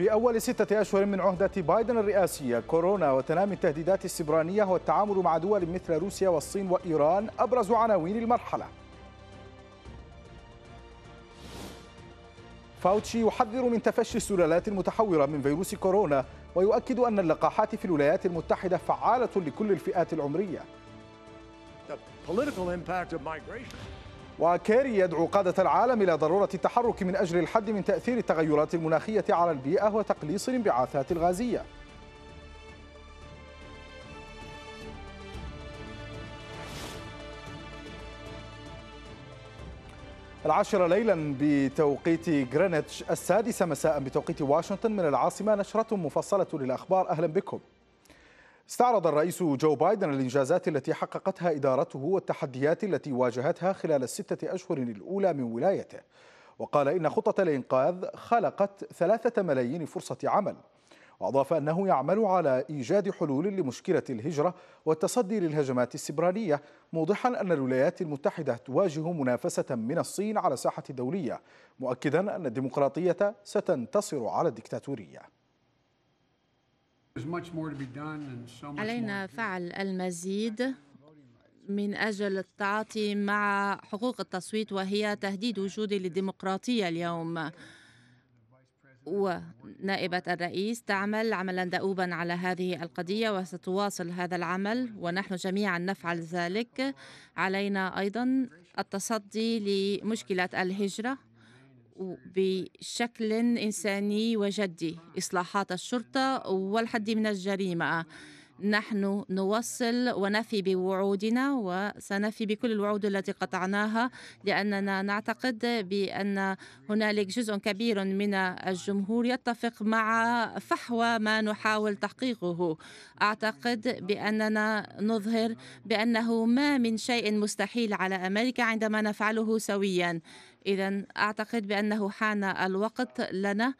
في أول ستة أشهر من عهدة بايدن الرئاسية كورونا وتنامي التهديدات السبرانية والتعامل مع دول مثل روسيا والصين وإيران أبرز عناوين المرحلة فاوتشي يحذر من تفشي السلالات المتحورة من فيروس كورونا ويؤكد أن اللقاحات في الولايات المتحدة فعالة لكل الفئات العمرية وكيري يدعو قادة العالم إلى ضرورة التحرك من أجل الحد من تأثير التغيرات المناخية على البيئة وتقليص الانبعاثات الغازية العاشرة ليلا بتوقيت غرينتش السادسة مساء بتوقيت واشنطن من العاصمة نشرة مفصلة للأخبار أهلا بكم استعرض الرئيس جو بايدن الإنجازات التي حققتها إدارته والتحديات التي واجهتها خلال الستة أشهر الأولى من ولايته وقال إن خطة الإنقاذ خلقت ثلاثة ملايين فرصة عمل وأضاف أنه يعمل على إيجاد حلول لمشكلة الهجرة والتصدي للهجمات السبرانية موضحا أن الولايات المتحدة تواجه منافسة من الصين على الساحة الدولية مؤكدا أن الديمقراطية ستنتصر على الدكتاتورية علينا فعل المزيد من أجل التعاطي مع حقوق التصويت وهي تهديد وجودي للديمقراطية اليوم ونائبة الرئيس تعمل عملا دؤوبا على هذه القضية وستواصل هذا العمل ونحن جميعا نفعل ذلك علينا أيضا التصدي لمشكلة الهجرة بشكل إنساني وجدي إصلاحات الشرطة والحد من الجريمة نحن نوصل ونفي بوعودنا وسنفي بكل الوعود التي قطعناها لأننا نعتقد بأن هنالك جزء كبير من الجمهور يتفق مع فحوى ما نحاول تحقيقه أعتقد بأننا نظهر بأنه ما من شيء مستحيل على أمريكا عندما نفعله سويا إذا أعتقد بأنه حان الوقت لنا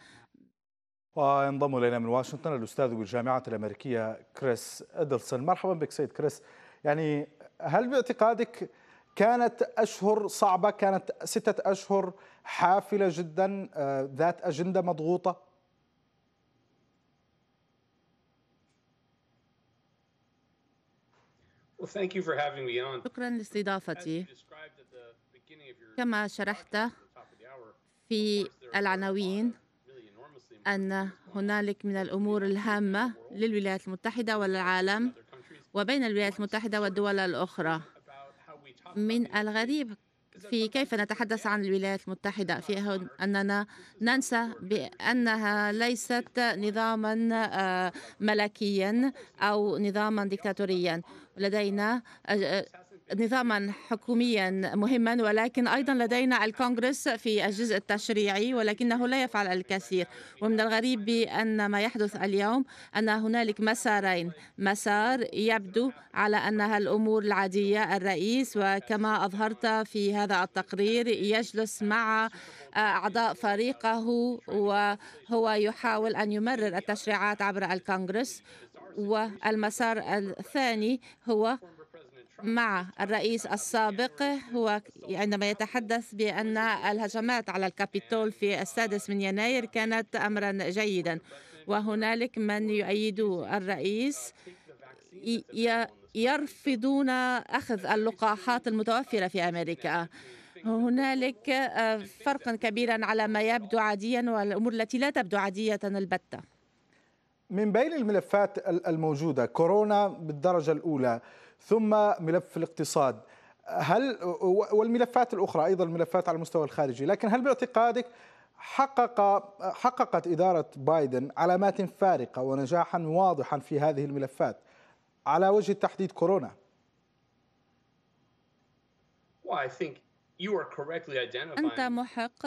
وينضم الينا من واشنطن الاستاذ بالجامعه الامريكيه كريس ادلسون مرحبا بك سيد كريس يعني هل باعتقادك كانت اشهر صعبه كانت سته اشهر حافله جدا آه، ذات اجنده مضغوطه شكرا لاستضافتي كما شرحت في العناوين أن هنالك من الأمور الهامة للولايات المتحدة والعالم وبين الولايات المتحدة والدول الأخرى من الغريب في كيف نتحدث عن الولايات المتحدة في أننا ننسى بأنها ليست نظاما آه، ملكيا أو نظاما ديكتاتوريا لدينا آه، آه، نظاما حكوميا مهما ولكن ايضا لدينا الكونغرس في الجزء التشريعي ولكنه لا يفعل الكثير ومن الغريب بان ما يحدث اليوم ان هنالك مسارين مسار يبدو على انها الامور العاديه الرئيس وكما اظهرت في هذا التقرير يجلس مع آه، اعضاء فريقه وهو يحاول ان يمرر التشريعات عبر الكونغرس والمسار الثاني هو مع الرئيس السابق هو عندما يتحدث بأن الهجمات على الكابيتول في السادس من يناير كانت أمرا جيدا وهنالك من يؤيد الرئيس يرفضون أخذ اللقاحات المتوفرة في أمريكا هنالك آه، فرقا كبيرا على ما يبدو عاديا والأمور التي لا تبدو عادية البتة من بين الملفات الموجودة كورونا بالدرجة الأولى ثم ملف الاقتصاد هل والملفات الاخرى ايضا الملفات على المستوى الخارجي لكن هل باعتقادك حقق حققت اداره بايدن علامات فارقه ونجاحا واضحا في هذه الملفات على وجه التحديد كورونا أنت محق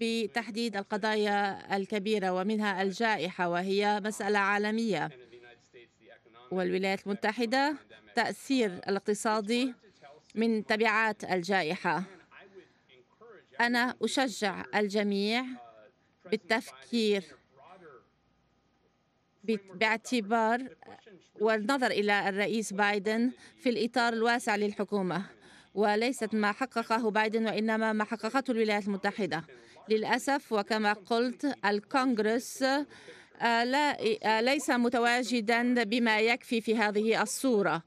بتحديد القضايا الكبيرة ومنها الجائحة وهي مسألة عالمية والولايات المتحدة تأثير الاقتصادي من تبعات الجائحة أنا أشجع الجميع بالتفكير باعتبار والنظر إلى الرئيس بايدن في الإطار الواسع للحكومة وليست ما حققه بايدن وإنما ما حققته الولايات المتحدة للأسف وكما قلت الكونغرس ليس متواجدا بما يكفي في هذه الصورة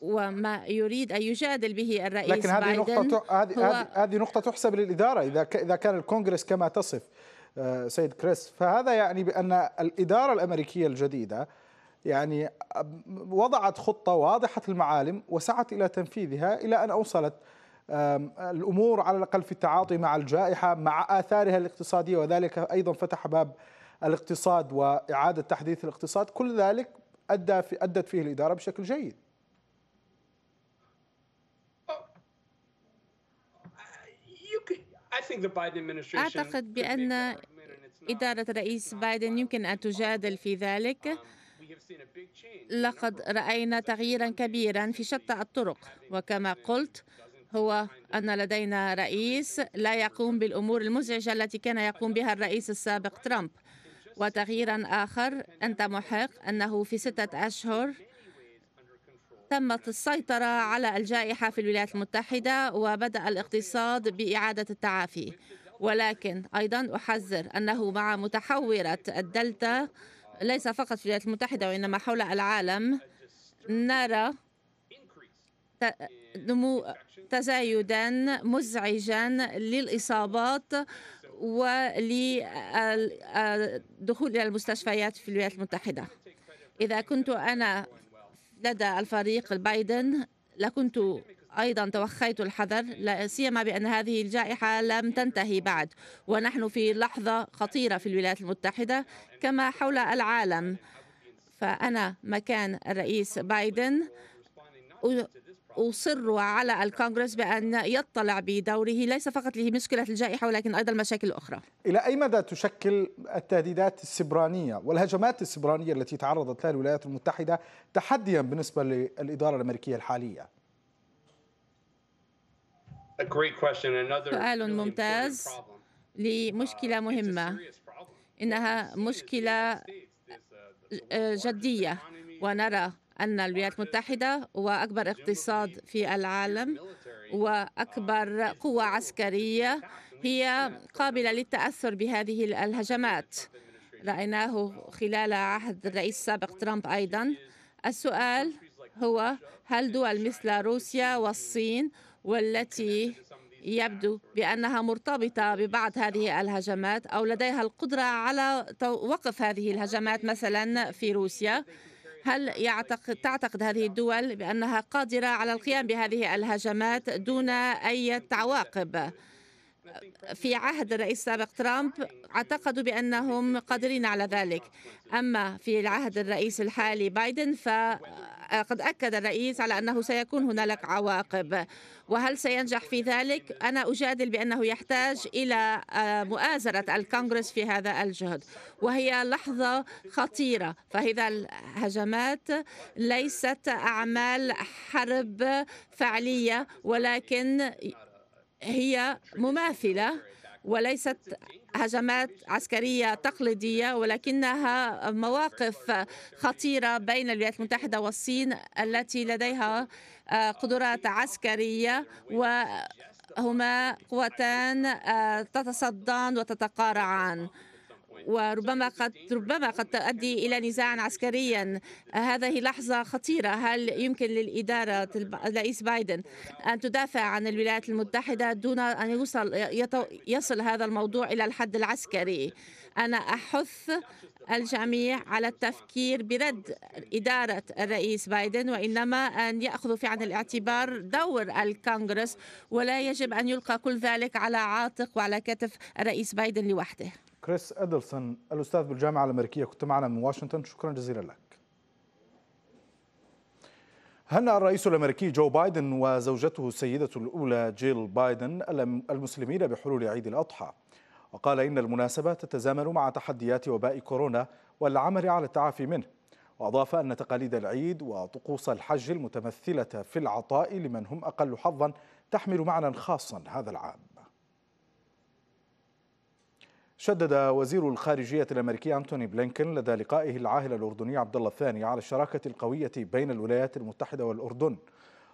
وما يريد ان يجادل به الرئيس لكن هذه بايدن نقطة هذه هذه نقطة تحسب للإدارة إذا إذا كان الكونغرس كما تصف آه، سيد كريس فهذا يعني بأن الإدارة الأمريكية الجديدة يعني آه، وضعت خطة واضحة المعالم وسعت إلى تنفيذها إلى أن أوصلت الأمور على الأقل في التعاطي مع الجائحة مع آثارها الاقتصادية وذلك أيضا فتح باب الاقتصاد وإعادة تحديث الاقتصاد كل ذلك أدى في أدت فيه الإدارة بشكل جيد أعتقد بأن إدارة الرئيس بايدن يمكن أن تجادل في ذلك um, لقد رأينا تغييرا كبيرا في شتى الطرق وكما قلت هو أن لدينا رئيس لا يقوم بالأمور المزعجة التي كان يقوم بها الرئيس السابق ترامب وتغييرا آخر أنت محق أنه في ستة أشهر تمت السيطرة على الجائحة في الولايات المتحدة وبدأ الاقتصاد بإعادة التعافي ولكن أيضا أحذر أنه مع متحورة الدلتا ليس فقط في الولايات المتحدة وإنما حول العالم نرى نمو تزايدا مزعجا للإصابات وللدخول إلى المستشفيات في الولايات المتحدة إذا كنت أنا لدى الفريق بايدن لكنت ايضا توخيت الحذر لا سيما بان هذه الجائحه لم تنتهي بعد ونحن في لحظه خطيره في الولايات المتحده كما حول العالم فانا مكان الرئيس بايدن أصر على الكونغرس بأن يطلع بدوره ليس فقط لمشكلة الجائحة ولكن أيضا مشاكل أخرى إلى أي مدى تشكل التهديدات السبرانية والهجمات السبرانية التي تعرضت لها الولايات المتحدة تحديا بالنسبة للإدارة الأمريكية الحالية؟ سؤال ممتاز لمشكلة uh, مهمة إنها مشكلة آه، جدية ونرى أن الولايات المتحدة وأكبر اقتصاد في العالم وأكبر قوة عسكرية هي قابلة للتأثر بهذه الهجمات رأيناه خلال عهد الرئيس السابق ترامب أيضا السؤال هو هل دول مثل روسيا والصين والتي يبدو بأنها مرتبطة ببعض هذه الهجمات أو لديها القدرة على وقف هذه الهجمات مثلا في روسيا هل يعتقد تعتقد هذه الدول بأنها قادرة على القيام بهذه الهجمات دون أي عواقب؟ في عهد الرئيس السابق ترامب اعتقدوا بأنهم قادرين على ذلك أما في العهد الرئيس الحالي بايدن ف قد أكد الرئيس على أنه سيكون هنالك عواقب وهل سينجح في ذلك؟ أنا أجادل بأنه يحتاج إلى آه، مؤازرة الكونغرس في هذا الجهد وهي لحظة خطيرة فهذا الهجمات ليست أعمال حرب فعلية ولكن هي مماثلة وليست هجمات عسكرية تقليدية ولكنها مواقف خطيرة بين الولايات المتحدة والصين التي لديها آه، قدرات عسكرية وهما قوتان آه، تتصدان وتتقارعان وربما قد ربما قد تؤدي الى نزاع عسكريا هذه لحظه خطيره هل يمكن للاداره الرئيس بايدن ان تدافع عن الولايات المتحده دون ان يوصل يصل هذا الموضوع الى الحد العسكري انا احث الجميع على التفكير برد إدارة الرئيس بايدن وإنما أن يأخذوا في عين الاعتبار دور الكونغرس ولا يجب أن يلقى كل ذلك على عاتق وعلى كتف الرئيس بايدن لوحده كريس ادلسون الاستاذ بالجامعه الامريكيه كنت معنا من واشنطن شكرا جزيلا لك هنأ الرئيس الأمريكي جو بايدن وزوجته السيدة الأولى جيل بايدن المسلمين بحلول عيد الأضحى وقال إن المناسبة تتزامن مع تحديات وباء كورونا والعمل على التعافي منه وأضاف أن تقاليد العيد وطقوس الحج المتمثلة في العطاء لمن هم أقل حظا تحمل معنى خاصا هذا العام شدد وزير الخارجية الأمريكي أنتوني بلينكن لدى لقائه العاهل الأردني عبد الله الثاني على الشراكة القوية بين الولايات المتحدة والأردن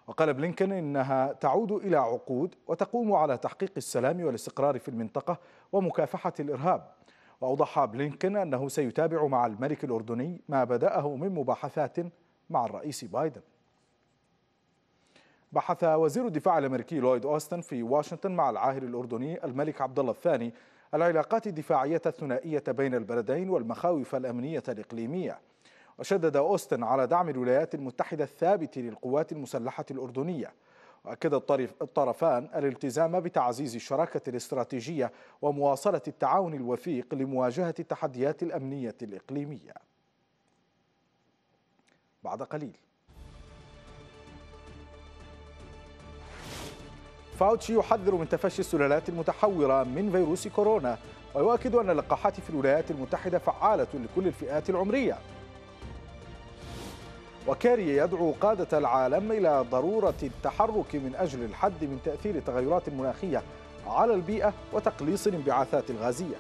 وقال بلينكن إنها تعود إلى عقود وتقوم على تحقيق السلام والاستقرار في المنطقة ومكافحة الإرهاب وأوضح بلينكن أنه سيتابع مع الملك الأردني ما بدأه من مباحثات مع الرئيس بايدن بحث وزير الدفاع الامريكي لويد اوستن في واشنطن مع العاهل الاردني الملك عبد الله الثاني العلاقات الدفاعية الثنائية بين البلدين والمخاوف الأمنية الإقليمية وشدد أوستن على دعم الولايات المتحدة الثابت للقوات المسلحة الأردنية وأكد الطرفان الالتزام بتعزيز الشراكة الاستراتيجية ومواصلة التعاون الوثيق لمواجهة التحديات الأمنية الإقليمية بعد قليل فاوتشي يحذر من تفشي السلالات المتحورة من فيروس كورونا ويؤكد أن اللقاحات في الولايات المتحدة فعالة لكل الفئات العمرية وكاري يدعو قادة العالم إلى ضرورة التحرك من أجل الحد من تأثير التغيرات المناخية على البيئة وتقليص الانبعاثات الغازية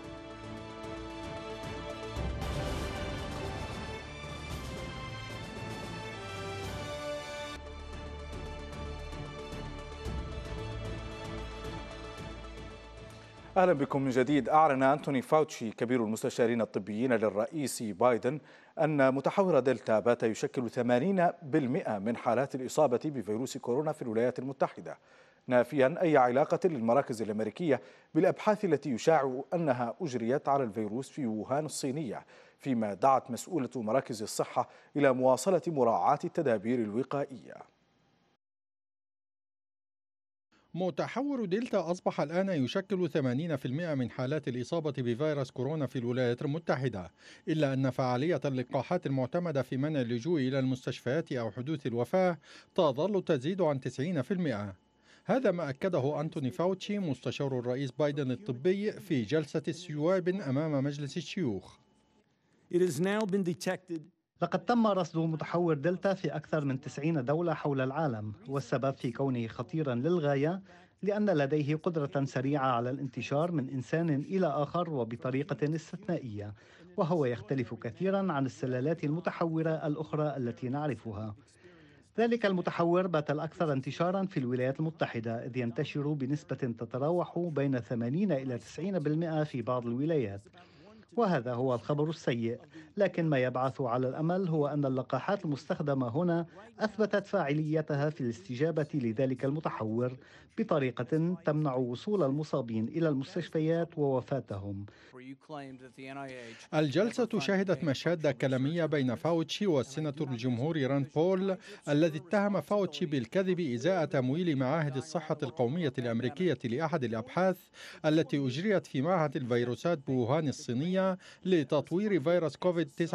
أهلا بكم من جديد أعلن أنتوني فاوتشي كبير المستشارين الطبيين للرئيس بايدن أن متحور دلتا بات يشكل 80% من حالات الإصابة بفيروس كورونا في الولايات المتحدة نافيا أي علاقة للمراكز الأمريكية بالأبحاث التي يشاع أنها أجريت على الفيروس في ووهان الصينية فيما دعت مسؤولة مراكز الصحة إلى مواصلة مراعاة التدابير الوقائية متحور دلتا أصبح الآن يشكل 80% من حالات الإصابة بفيروس كورونا في الولايات المتحدة إلا أن فعالية اللقاحات المعتمدة في منع اللجوء إلى المستشفيات أو حدوث الوفاة تظل تزيد عن 90% هذا ما أكده أنتوني فاوتشي مستشار الرئيس بايدن الطبي في جلسة السيواب أمام مجلس الشيوخ It has now been detected لقد تم رصد متحور دلتا في أكثر من 90 دولة حول العالم والسبب في كونه خطيرا للغاية لأن لديه قدرة سريعة على الانتشار من إنسان إلى آخر وبطريقة استثنائية وهو يختلف كثيرا عن السلالات المتحورة الأخرى التي نعرفها ذلك المتحور بات الأكثر انتشارا في الولايات المتحدة إذ ينتشر بنسبة تتراوح بين 80 إلى 90% في بعض الولايات وهذا هو الخبر السيء لكن ما يبعث على الامل هو ان اللقاحات المستخدمه هنا اثبتت فاعليتها في الاستجابه لذلك المتحور بطريقه تمنع وصول المصابين الى المستشفيات ووفاتهم الجلسه شهدت مشاهد كلاميه بين فاوتشي والسيناتور الجمهوري راند بول الذي اتهم فاوتشي بالكذب ازاء تمويل معاهد الصحه القوميه الامريكيه لاحد الابحاث التي اجريت في معهد الفيروسات بوهان الصينيه لتطوير فيروس كوفيد-19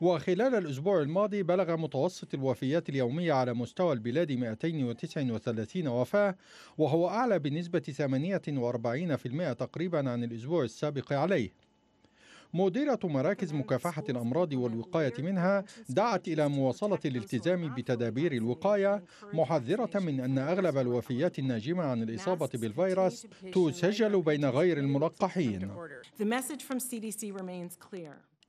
وخلال الأسبوع الماضي بلغ متوسط الوفيات اليومية على مستوى البلاد 239 وفاة وهو أعلى بنسبة 48% تقريبا عن الأسبوع السابق عليه مديرة مراكز مكافحة الأمراض والوقاية منها دعت إلى مواصلة الالتزام بتدابير الوقاية محذرة من أن أغلب الوفيات الناجمة عن الإصابة بالفيروس تسجل بين غير الملقحين.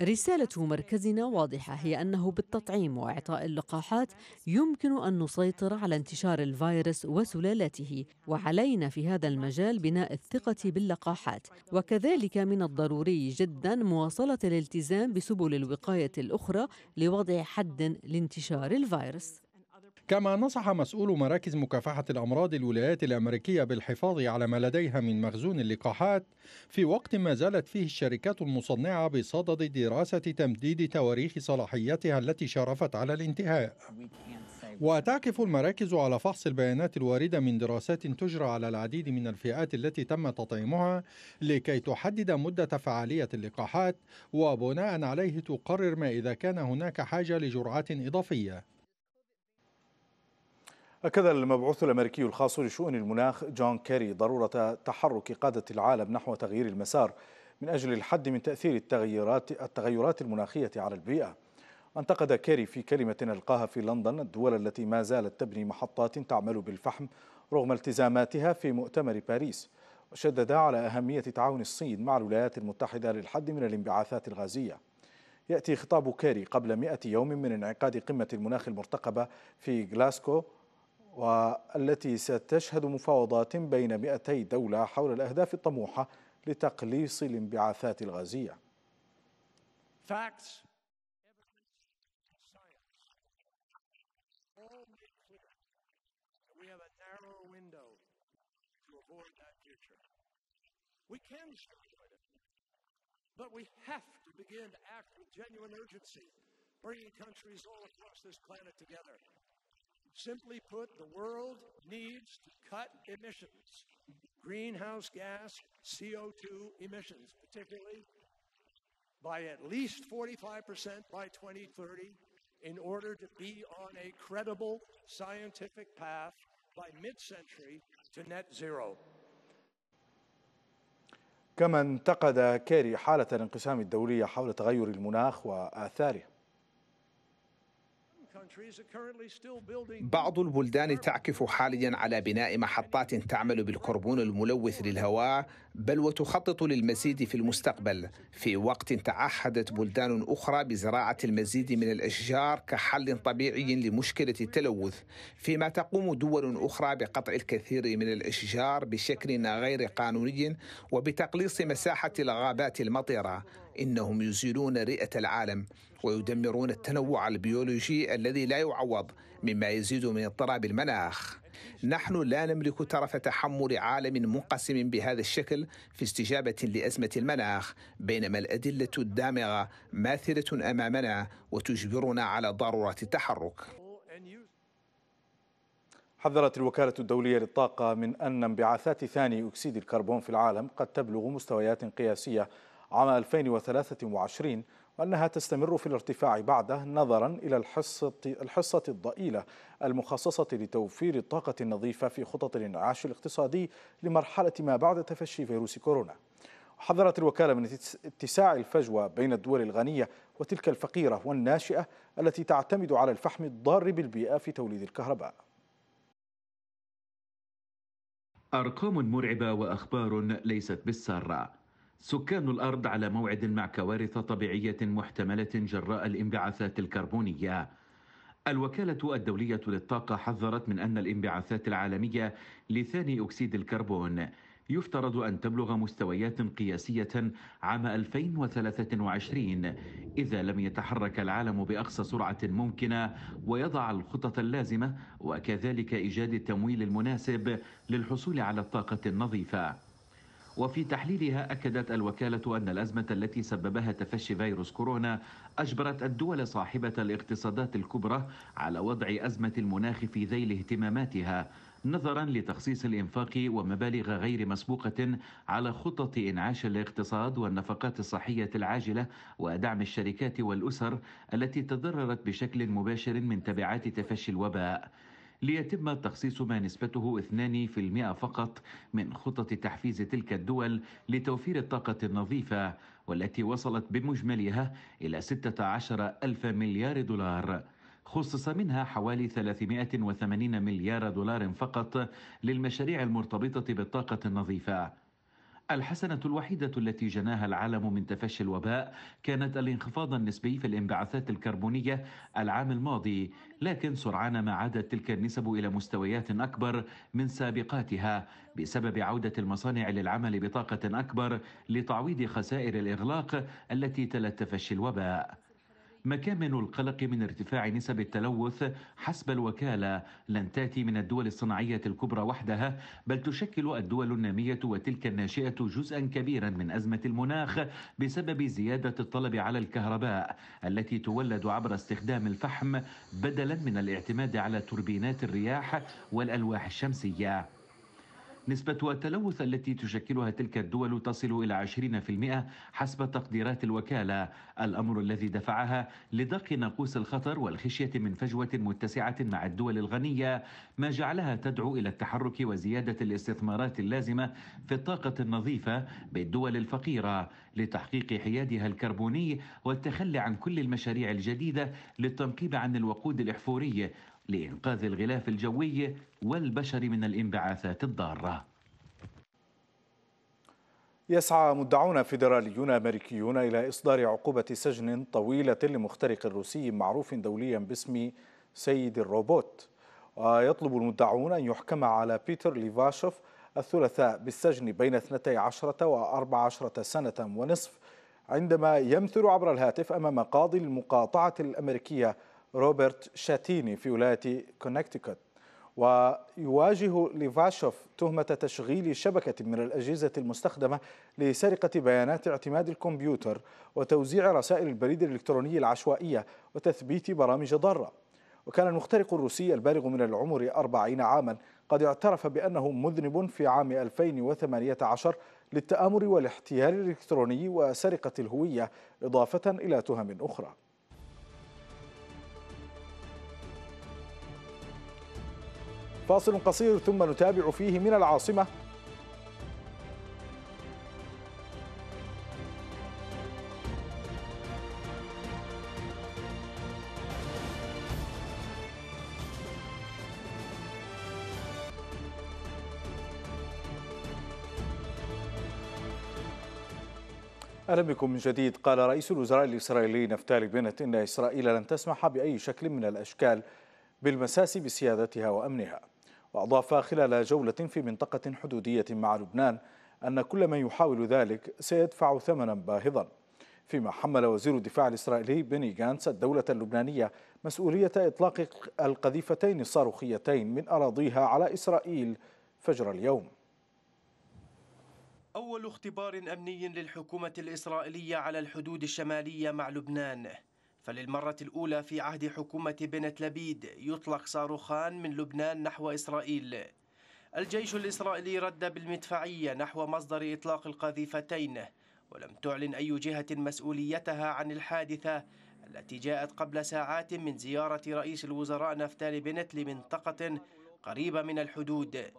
رسالة مركزنا واضحة هي أنه بالتطعيم وإعطاء اللقاحات يمكن أن نسيطر على انتشار الفيروس وسلالاته وعلينا في هذا المجال بناء الثقة باللقاحات وكذلك من الضروري جدا مواصلة الالتزام بسبل الوقاية الأخرى لوضع حد لانتشار الفيروس كما نصح مسؤول مراكز مكافحة الأمراض الولايات الأمريكية بالحفاظ على ما لديها من مخزون اللقاحات في وقت ما زالت فيه الشركات المصنعة بصدد دراسة تمديد تواريخ صلاحيتها التي شرفت على الانتهاء وتعكف المراكز على فحص البيانات الواردة من دراسات تجرى على العديد من الفئات التي تم تطعيمها لكي تحدد مدة فعالية اللقاحات وبناء عليه تقرر ما إذا كان هناك حاجة لجرعات إضافية أكد المبعوث الأمريكي الخاص لشؤون المناخ جون كيري ضرورة تحرك قادة العالم نحو تغيير المسار من أجل الحد من تأثير التغيرات التغيرات المناخية على البيئة. انتقد كيري في كلمة ألقاها في لندن الدول التي ما زالت تبني محطات تعمل بالفحم رغم التزاماتها في مؤتمر باريس وشدد على أهمية تعاون الصين مع الولايات المتحدة للحد من الانبعاثات الغازية يأتي خطاب كيري قبل 100 يوم من انعقاد قمة المناخ المرتقبة في غلاسكو والتي ستشهد مفاوضات بين 200 دولة حول الأهداف الطموحة لتقليص الانبعاثات الغازية We can destroy it, but we have to begin to act with genuine urgency, bringing countries all across this planet together Simply put, the world needs to cut emissions, greenhouse gas, CO2 emissions, particularly by at least 45% by 2030 in order to be on a credible scientific path by mid century to net zero. كما انتقد كيري حالة الانقسام الدولية حول تغير المناخ وآثاره بعض البلدان تعكف حاليا على بناء محطات تعمل بالكربون الملوث للهواء بل وتخطط للمزيد في المستقبل في وقت تعهدت بلدان اخرى بزراعه المزيد من الاشجار كحل طبيعي لمشكله التلوث فيما تقوم دول اخرى بقطع الكثير من الاشجار بشكل غير قانوني وبتقليص مساحه الغابات المطيره انهم يزيلون رئه العالم ويدمرون التنوع البيولوجي الذي لا يعوض مما يزيد من اضطراب المناخ نحن لا نملك طرف تحمل عالم منقسم بهذا الشكل في استجابه لازمه المناخ بينما الادله الدامغه ماثله امامنا وتجبرنا على ضروره التحرك حذرت الوكالة الدولية للطاقة من أن انبعاثات ثاني أكسيد الكربون في العالم قد تبلغ مستويات قياسية عام 2023 وأنها تستمر في الارتفاع بعده نظرا إلى الحصة, الحصة الضئيلة المخصصة لتوفير الطاقة النظيفة في خطط الانعاش الاقتصادي لمرحلة ما بعد تفشي فيروس كورونا حذرت الوكالة من اتساع الفجوة بين الدول الغنية وتلك الفقيرة والناشئة التي تعتمد على الفحم الضار بالبيئة في توليد الكهرباء أرقام مرعبة وأخبار ليست بالسارة سكان الأرض على موعد مع كوارث طبيعية محتملة جراء الانبعاثات الكربونية الوكالة الدولية للطاقة حذرت من أن الانبعاثات العالمية لثاني أكسيد الكربون يفترض أن تبلغ مستويات قياسية عام 2023 إذا لم يتحرك العالم بأقصى سرعة ممكنة ويضع الخطط اللازمة وكذلك إيجاد التمويل المناسب للحصول على الطاقة النظيفة وفي تحليلها أكدت الوكالة أن الأزمة التي سببها تفشي فيروس كورونا أجبرت الدول صاحبة الاقتصادات الكبرى على وضع أزمة المناخ في ذيل اهتماماتها نظرا لتخصيص الانفاق ومبالغ غير مسبوقه على خطط انعاش الاقتصاد والنفقات الصحيه العاجله ودعم الشركات والاسر التي تضررت بشكل مباشر من تبعات تفشي الوباء ليتم تخصيص ما نسبته 2% فقط من خطط تحفيز تلك الدول لتوفير الطاقة النظيفة والتي وصلت بمجملها إلى 16 ألف مليار دولار خصص منها حوالي 380 مليار دولار فقط للمشاريع المرتبطة بالطاقة النظيفة الحسنة الوحيدة التي جناها العالم من تفشي الوباء كانت الانخفاض النسبي في الانبعاثات الكربونية العام الماضي، لكن سرعان ما عادت تلك النسب إلى مستويات أكبر من سابقاتها بسبب عودة المصانع للعمل بطاقة أكبر لتعويض خسائر الإغلاق التي تلت تفشي الوباء. مكامن القلق من ارتفاع نسب التلوث حسب الوكالة لن تأتي من الدول الصناعية الكبرى وحدها بل تشكل الدول النامية وتلك الناشئة جزءا كبيرا من أزمة المناخ بسبب زيادة الطلب على الكهرباء التي تولد عبر استخدام الفحم بدلا من الاعتماد على توربينات الرياح والألواح الشمسية نسبة التلوث التي تشكلها تلك الدول تصل إلى 20% حسب تقديرات الوكالة الأمر الذي دفعها لدق ناقوس الخطر والخشية من فجوة متسعة مع الدول الغنية ما جعلها تدعو إلى التحرك وزيادة الاستثمارات اللازمة في الطاقة النظيفة بالدول الفقيرة لتحقيق حيادها الكربوني والتخلي عن كل المشاريع الجديدة للتنقيب عن الوقود الإحفوري لإنقاذ الغلاف الجوي والبشر من الانبعاثات الضارة يسعى مدعون فيدراليون أمريكيون إلى إصدار عقوبة سجن طويلة لمخترق روسي معروف دوليا باسم سيد الروبوت ويطلب المدعون أن يحكم على بيتر ليفاشوف الثلاثاء بالسجن بين 12 و 14 سنة ونصف عندما يمثل عبر الهاتف أمام قاضي المقاطعة الأمريكية روبرت شاتيني في ولاية كونكتيكوت ويواجه ليفاشوف تهمة تشغيل شبكة من الأجهزة المستخدمة لسرقة بيانات اعتماد الكمبيوتر وتوزيع رسائل البريد الإلكتروني العشوائية وتثبيت برامج ضارة وكان المخترق الروسي البالغ من العمر 40 عاما قد اعترف بأنه مذنب في عام 2018 للتآمر والاحتيال الإلكتروني وسرقة الهوية إضافة إلى تهم أخرى فاصل قصير ثم نتابع فيه من العاصمة اهلا بكم من جديد قال رئيس الوزراء الاسرائيلي نفتالي بنت ان اسرائيل لن تسمح باي شكل من الاشكال بالمساس بسيادتها وامنها وأضاف خلال جولة في منطقة حدودية مع لبنان أن كل من يحاول ذلك سيدفع ثمنا باهظا فيما حمل وزير الدفاع الإسرائيلي بني جانس الدولة اللبنانية مسؤولية إطلاق القذيفتين الصاروخيتين من أراضيها على إسرائيل فجر اليوم أول اختبار أمني للحكومة الإسرائيلية على الحدود الشمالية مع لبنان فللمرة الأولى في عهد حكومة بنت لبيد يطلق صاروخان من لبنان نحو إسرائيل الجيش الإسرائيلي رد بالمدفعية نحو مصدر إطلاق القذيفتين ولم تعلن أي جهة مسؤوليتها عن الحادثة التي جاءت قبل ساعات من زيارة رئيس الوزراء نفتالي بنت لمنطقة قريبة من الحدود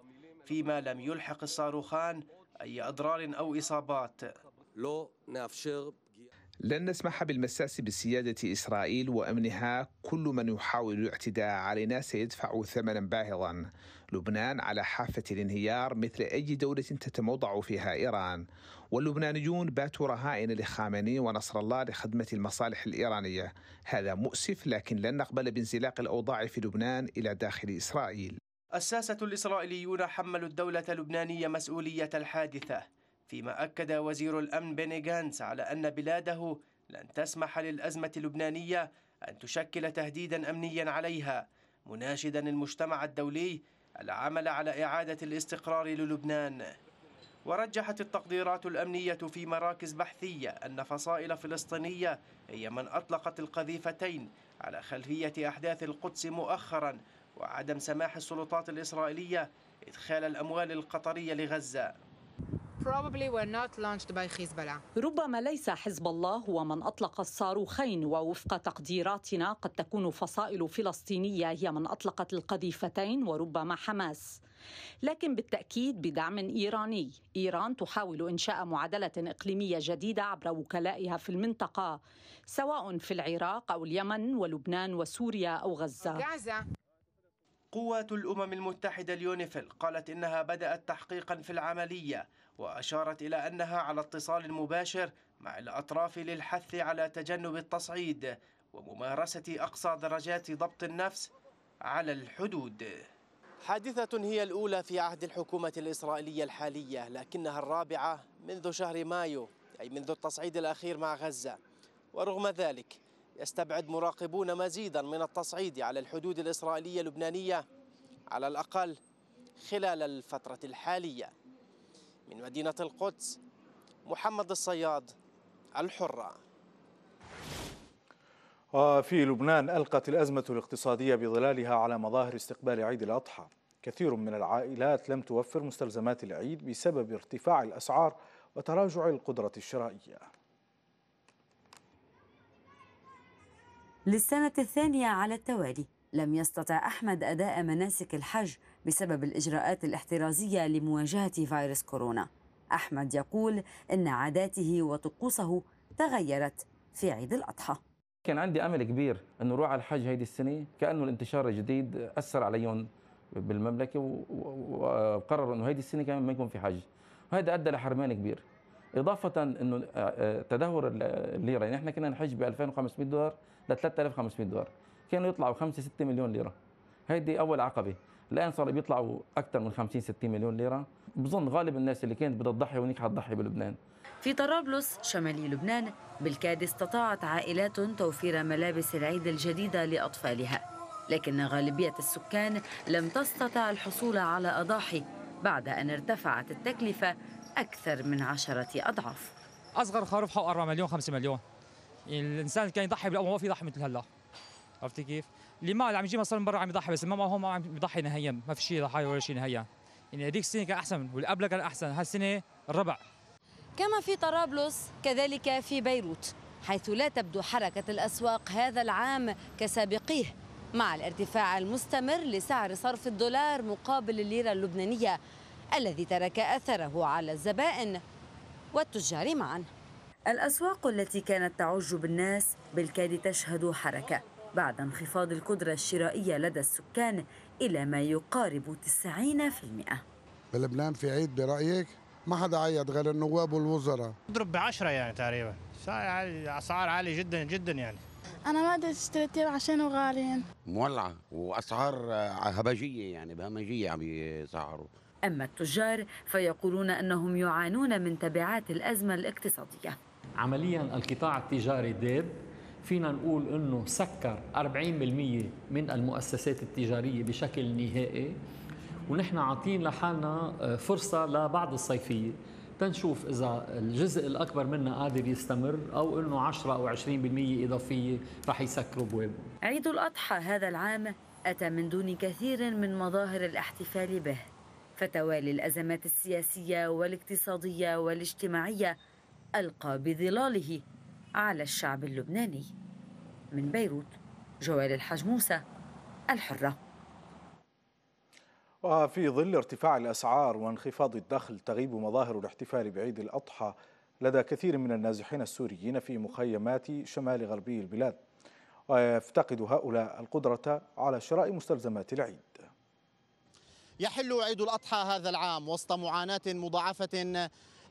فيما لم يلحق الصاروخان أي أضرار أو إصابات لن نسمح بالمساس بسيادة إسرائيل وأمنها كل من يحاول الاعتداء علينا سيدفع ثمنا باهظا لبنان على حافة الانهيار مثل أي دولة تتموضع فيها إيران واللبنانيون باتوا رهائن لخامنئي ونصر الله لخدمة المصالح الإيرانية هذا مؤسف لكن لن نقبل بانزلاق الأوضاع في لبنان إلى داخل إسرائيل الساسة الإسرائيليون حملوا الدولة اللبنانية مسؤولية الحادثة فيما أكد وزير الأمن بيني جانس على أن بلاده لن تسمح للأزمة اللبنانية أن تشكل تهديدا أمنيا عليها مناشدا المجتمع الدولي العمل على إعادة الاستقرار للبنان ورجحت التقديرات الأمنية في مراكز بحثية أن فصائل فلسطينية هي من أطلقت القذيفتين على خلفية أحداث القدس مؤخرا وعدم سماح السلطات الإسرائيلية إدخال الأموال القطرية لغزة ربما ليس حزب الله هو من أطلق الصاروخين ووفق تقديراتنا قد تكون فصائل فلسطينية هي من أطلقت القذيفتين وربما حماس لكن بالتأكيد بدعم إيراني إيران تحاول إنشاء معادلة إقليمية جديدة عبر وكلائها في المنطقة سواء في العراق أو اليمن ولبنان وسوريا أو غزة قوات الأمم المتحدة اليونيفيل قالت إنها بدأت تحقيقا في العملية وأشارت إلى أنها على اتصال مباشر مع الأطراف للحث على تجنب التصعيد وممارسة أقصى درجات ضبط النفس على الحدود حادثة هي الأولى في عهد الحكومة الإسرائيلية الحالية لكنها الرابعة منذ شهر مايو أي منذ التصعيد الأخير مع غزة ورغم ذلك يستبعد مراقبون مزيدا من التصعيد على الحدود الإسرائيلية اللبنانية على الأقل خلال الفترة الحالية من مدينة القدس محمد الصياد الحرة وفي لبنان ألقت الأزمة الاقتصادية بظلالها على مظاهر استقبال عيد الأضحى كثير من العائلات لم توفر مستلزمات العيد بسبب ارتفاع الأسعار وتراجع القدرة الشرائية للسنة الثانية على التوالي لم يستطع أحمد أداء مناسك الحج بسبب الإجراءات الاحترازية لمواجهة فيروس كورونا أحمد يقول إن عاداته وطقوسه تغيرت في عيد الأضحى كان عندي أمل كبير أنه روح على الحج هيدي السنة كأنه الانتشار الجديد أثر عليهم بالمملكة وقرروا أنه هيدي السنة كمان ما يكون في حج وهذا أدى لحرمان كبير إضافة أنه آه، آه، تدهور الليرة يعني إحنا كنا نحج ب 2500 دولار ل 3500 دولار كانوا يطلعوا 5 6 مليون ليره هيدي اول عقبه الان صار بيطلعوا اكثر من 50 60 مليون ليره بظن غالب الناس اللي كانت بدها تضحي ونيك حتضحي بلبنان في طرابلس شمالي لبنان بالكاد استطاعت عائلات توفير ملابس العيد الجديده لاطفالها لكن غالبيه السكان لم تستطع الحصول على اضاحي بعد ان ارتفعت التكلفه اكثر من عشره اضعاف اصغر خروف حوالي 4 مليون 5 مليون يعني الانسان اللي كان يضحي بالاول ما في ضحي مثل هلا عرفتي كيف؟ اللي ما عم يجيب مصاري من برا عم يضحي بس ما هون ما عم يضحي نهائيا ما في شيء ضحايا ولا شيء نهائيا يعني هذيك السنه كان احسن واللي قبلها كان احسن هالسنه الربع كما في طرابلس كذلك في بيروت حيث لا تبدو حركه الاسواق هذا العام كسابقيه مع الارتفاع المستمر لسعر صرف الدولار مقابل الليره اللبنانيه الذي ترك اثره على الزبائن والتجار معا الأسواق التي كانت تعج بالناس بالكاد تشهد حركة بعد انخفاض القدرة الشرائية لدى السكان إلى ما يقارب 90% بلبنان في عيد برأيك؟ ما حدا عيط غير النواب والوزراء اضرب بعشرة يعني تقريبا أسعار عالية جدا جدا يعني أنا ما قدرت اشتريتهم عشانه غاليين مولعة وأسعار هبجية يعني بهمجية عم يسعروا أما التجار فيقولون أنهم يعانون من تبعات الأزمة الاقتصادية عمليا القطاع التجاري داب فينا نقول انه سكر 40% من المؤسسات التجاريه بشكل نهائي ونحن عاطين لحالنا آه، فرصه لبعد الصيفيه تنشوف اذا الجزء الاكبر منا قادر يستمر او انه 10 او 20% اضافيه رح يسكروا ابوابهم عيد الاضحى هذا العام اتى من دون كثير من مظاهر الاحتفال به. فتوالي الازمات السياسيه والاقتصاديه والاجتماعيه ألقى بظلاله على الشعب اللبناني من بيروت جوال الحج موسى الحرة وفي ظل ارتفاع الأسعار وانخفاض الدخل تغيب مظاهر الاحتفال بعيد الأضحى لدى كثير من النازحين السوريين في مخيمات شمال غربي البلاد ويفتقد هؤلاء القدرة على شراء مستلزمات العيد يحل عيد الأضحى هذا العام وسط معاناة مضاعفة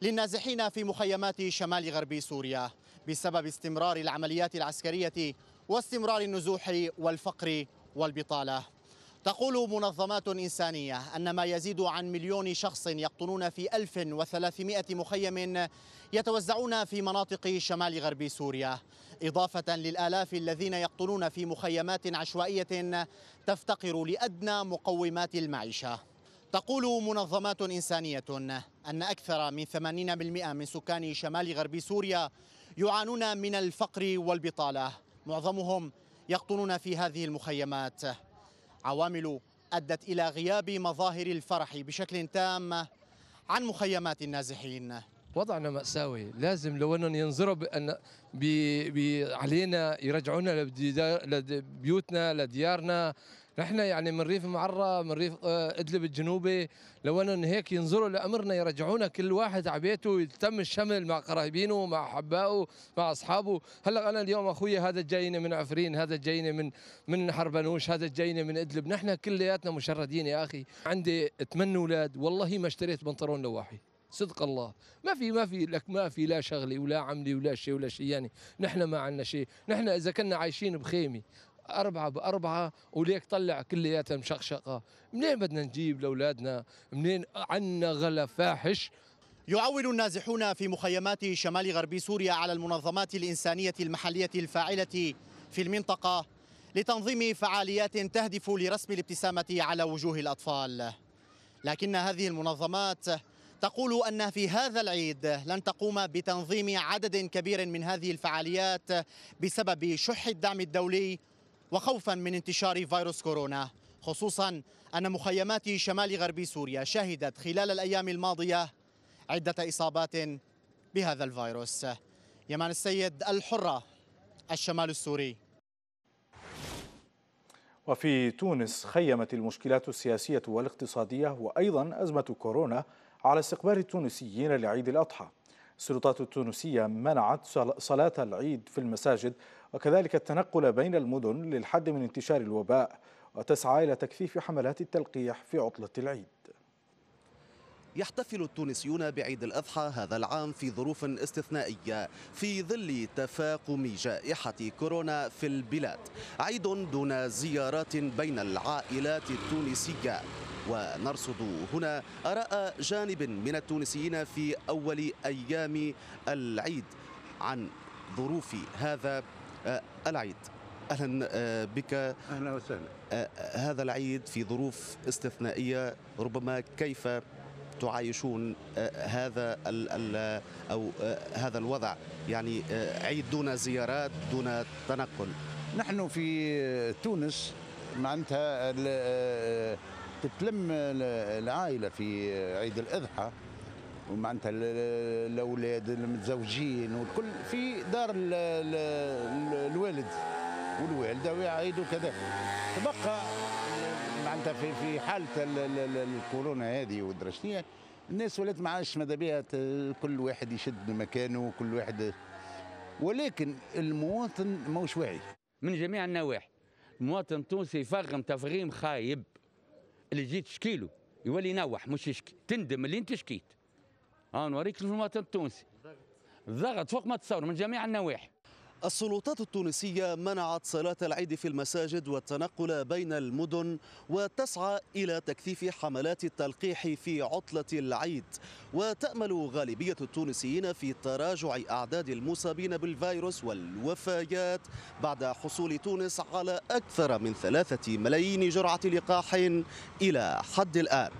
للنازحين في مخيمات شمال غرب سوريا بسبب استمرار العمليات العسكرية واستمرار النزوح والفقر والبطالة تقول منظمات إنسانية أن ما يزيد عن مليون شخص يقطنون في 1300 مخيم يتوزعون في مناطق شمال غرب سوريا إضافة للآلاف الذين يقطنون في مخيمات عشوائية تفتقر لأدنى مقومات المعيشة تقول منظمات إنسانية أن أكثر من 80% من سكان شمال غرب سوريا يعانون من الفقر والبطالة معظمهم يقطنون في هذه المخيمات عوامل أدت إلى غياب مظاهر الفرح بشكل تام عن مخيمات النازحين وضعنا مأساوي لازم لو أنهم ينظروا بأن بي بي علينا يرجعونا لبيوتنا لديارنا نحن يعني من ريف معرة من ريف آه، إدلب الجنوبي لو أن هيك ينظروا لأمرنا يرجعونا كل واحد على بيته يتم الشمل مع قرايبينه مع حبائه مع أصحابه هلا أنا اليوم أخوي هذا جاينا من عفرين هذا جاينا من من حربنوش هذا جاينا من إدلب نحن كلياتنا مشردين يا أخي عندي ثمان أولاد والله ما اشتريت بنطلون لواحي صدق الله ما في ما في لك ما في لا شغلي ولا عملي ولا شيء ولا شيء يعني نحن ما عندنا شيء نحن اذا كنا عايشين بخيمه أربعة بأربعة وليك طلع كلياتها مشقشقة منين بدنا نجيب لأولادنا منين عنا غلا فاحش يعول النازحون في مخيمات شمال غرب سوريا على المنظمات الإنسانية المحلية الفاعلة في المنطقة لتنظيم فعاليات تهدف لرسم الابتسامة على وجوه الأطفال لكن هذه المنظمات تقول أن في هذا العيد لن تقوم بتنظيم عدد كبير من هذه الفعاليات بسبب شح الدعم الدولي وخوفا من انتشار فيروس كورونا خصوصا أن مخيمات شمال غرب سوريا شهدت خلال الأيام الماضية عدة إصابات بهذا الفيروس يمان السيد الحرة الشمال السوري وفي تونس خيمت المشكلات السياسية والاقتصادية وأيضا أزمة كورونا على استقبال التونسيين لعيد الأضحى السلطات التونسية منعت صلاة العيد في المساجد وكذلك التنقل بين المدن للحد من انتشار الوباء وتسعى إلى تكثيف حملات التلقيح في عطلة العيد يحتفل التونسيون بعيد الأضحى هذا العام في ظروف استثنائية في ظل تفاقم جائحة كورونا في البلاد عيد دون زيارات بين العائلات التونسية ونرصد هنا آراء جانب من التونسيين في أول أيام العيد عن ظروف هذا آه، العيد اهلا آه، بك اهلا وسهلا آه، هذا العيد في ظروف استثنائيه ربما كيف تعايشون هذا الـ او هذا الوضع يعني عيد دون زيارات دون تنقل نحن في تونس معناتها تتلم العائله في عيد الاضحى ومعناتها الاولاد المتزوجين والكل في دار الوالد والوالده ويعيدوا كذا تبقى معناتها في في حاله الكورونا هذه ودرا الناس ولات ما عادش ماذا بها كل واحد يشد مكانه وكل واحد ولكن المواطن موش واعي من جميع النواحي المواطن التونسي يفغم تفغيم خايب اللي جيت تشكيله يولي ينوح مش يشكي تندم اللي انت شكيت ها نوريك المواطن التونسي الضغط فوق ما تصور من جميع النواحي السلطات التونسية منعت صلاة العيد في المساجد والتنقل بين المدن وتسعى إلى تكثيف حملات التلقيح في عطلة العيد وتأمل غالبية التونسيين في تراجع أعداد المصابين بالفيروس والوفيات بعد حصول تونس على أكثر من ثلاثة ملايين جرعة لقاح إلى حد الآن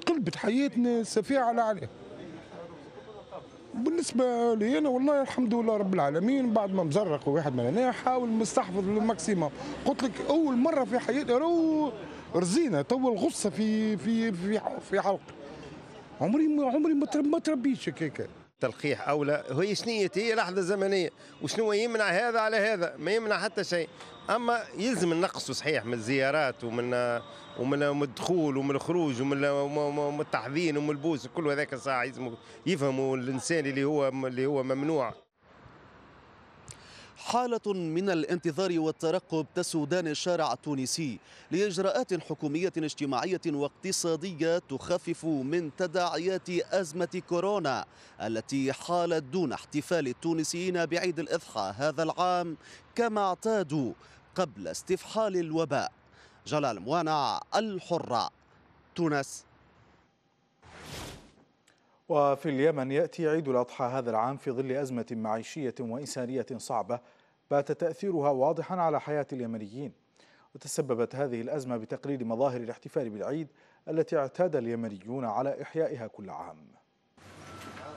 قلبت حياتنا سفيه على عليه بالنسبة لي أنا والله الحمد لله رب العالمين بعد ما مزرق وواحد من هنا حاول مستحفظ للماكسيموم قلت لك أول مرة في حياتي رو رزينة تو الغصة في في في في حلق عمري عمري ما تربيتش هكاك تلقيح او لا هي شنية هي لحظه زمنيه وشنو يمنع هذا على هذا ما يمنع حتى شيء اما يلزم النقص صحيح من الزيارات ومن ومن الدخول ومن الخروج ومن التحضين ومن البوس كل هذاك ساعه يفهموا الانسان اللي هو اللي هو ممنوع حالة من الانتظار والترقب تسودان الشارع التونسي لإجراءات حكومية اجتماعية واقتصادية تخفف من تداعيات أزمة كورونا التي حالت دون احتفال التونسيين بعيد الإضحى هذا العام كما اعتادوا قبل استفحال الوباء جلال موانع الحرة تونس وفي اليمن يأتي عيد الأضحى هذا العام في ظل أزمة معيشية وإنسانية صعبة بات تأثيرها واضحا على حياة اليمنيين وتسببت هذه الأزمة بتقليل مظاهر الاحتفال بالعيد التي اعتاد اليمنيون على إحيائها كل عام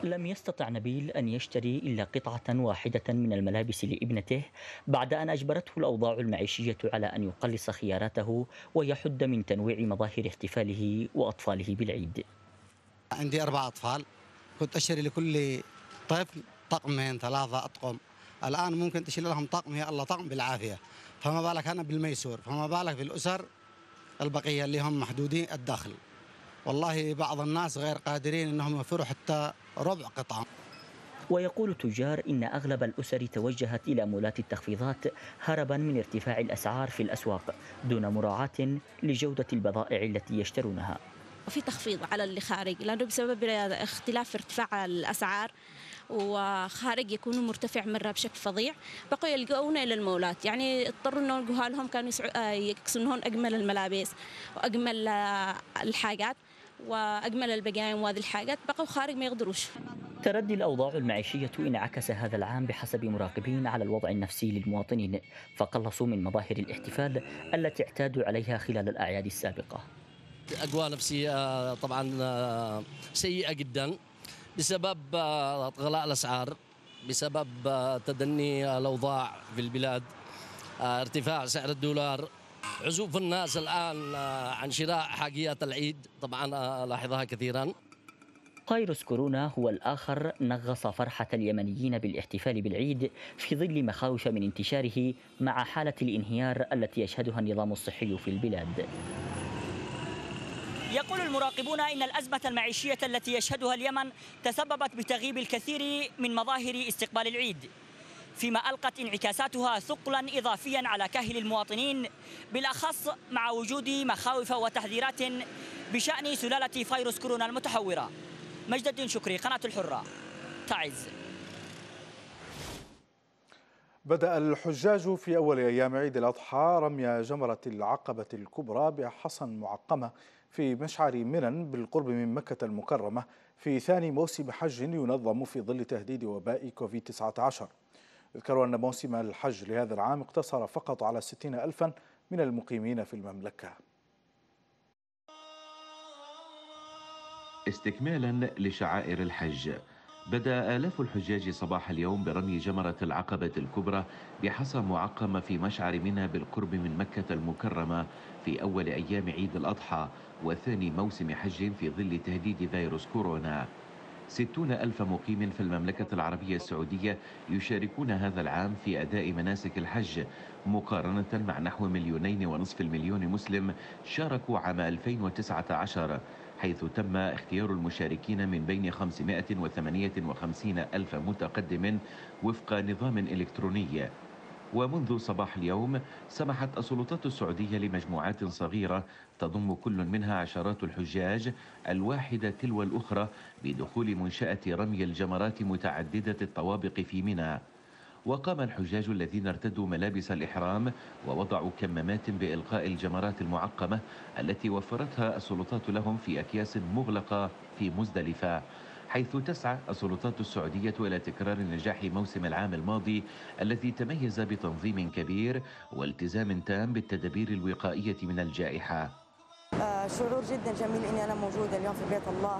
لم يستطع نبيل أن يشتري إلا قطعة واحدة من الملابس لابنته بعد أن أجبرته الأوضاع المعيشية على أن يقلص خياراته ويحد من تنويع مظاهر احتفاله وأطفاله بالعيد عندي أربع أطفال كنت أشتري لكل طفل طقمين ثلاثة أطقم الآن ممكن تشيل لهم طقم يا الله طقم بالعافية فما بالك أنا بالميسور فما بالك بالأسر البقية اللي هم محدودين الدخل والله بعض الناس غير قادرين أنهم يوفروا حتى ربع قطعة ويقول تجار إن أغلب الأسر توجهت إلى مولات التخفيضات هربا من ارتفاع الأسعار في الأسواق دون مراعاة لجودة البضائع التي يشترونها وفي تخفيض على اللي خارج لانه بسبب اختلاف ارتفاع الاسعار وخارج يكون مرتفع مره بشكل فظيع بقوا يلقون الى المولات يعني اضطروا انه جهالهم كانوا آه، يقصنون اجمل الملابس واجمل آه، الحاجات واجمل البقايم وهذه الحاجات بقوا خارج ما يقدروش تردي الأوضاع المعيشية انعكس هذا العام بحسب مراقبين على الوضع النفسي للمواطنين فقلصوا من مظاهر الاحتفال التي اعتادوا عليها خلال الأعياد السابقة اقوى نفسيه آه، طبعا آه، سيئه جدا بسبب آه، غلاء الاسعار بسبب تدني الاوضاع في البلاد ارتفاع سعر الدولار عزوف الناس الان عن شراء حاجيات العيد طبعا لاحظها كثيرا فيروس كورونا هو الآخر نغص فرحة اليمنيين بالاحتفال بالعيد في ظل مخاوف من انتشاره مع حالة الانهيار التي يشهدها النظام الصحي في البلاد يقول المراقبون إن الأزمة المعيشية التي يشهدها اليمن تسببت بتغييب الكثير من مظاهر استقبال العيد فيما ألقت انعكاساتها ثقلا إضافيا على كاهل المواطنين بالأخص مع وجود مخاوف وتحذيرات بشأن سلالة فيروس كورونا المتحورة مجد الدين شكري قناة الحرة تعز بدأ الحجاج في أول أيام عيد الأضحى رمي جمرة العقبة الكبرى بحصن معقمة في مشعر منن بالقرب من مكة المكرمة في ثاني موسم حج ينظم في ظل تهديد وباء كوفيد 19 يذكر أن موسم الحج لهذا العام اقتصر فقط على 60 ألفا من المقيمين في المملكة استكمالا لشعائر الحج بدا آلاف الحجاج صباح اليوم برمي جمرة العقبة الكبرى بحصى معقم في مشعر منى بالقرب من مكة المكرمة في أول أيام عيد الأضحى وثاني موسم حج في ظل تهديد فيروس كورونا ستون ألف مقيم في المملكة العربية السعودية يشاركون هذا العام في أداء مناسك الحج مقارنة مع نحو مليونين ونصف المليون مسلم شاركوا عام 2019 حيث تم اختيار المشاركين من بين 558 ألف متقدم وفق نظام إلكتروني ومنذ صباح اليوم سمحت السلطات السعودية لمجموعات صغيرة تضم كل منها عشرات الحجاج الواحدة تلو الأخرى بدخول منشأة رمي الجمرات متعددة الطوابق في منى وقام الحجاج الذين ارتدوا ملابس الإحرام ووضعوا كمامات بإلقاء الجمرات المعقمة التي وفرتها السلطات لهم في أكياس مغلقة في مزدلفة حيث تسعى السلطات السعودية إلى تكرار نجاح موسم العام الماضي الذي تميز بتنظيم كبير والتزام تام بالتدابير الوقائية من الجائحة آه، شعور جدا جميل اني انا موجوده اليوم في بيت الله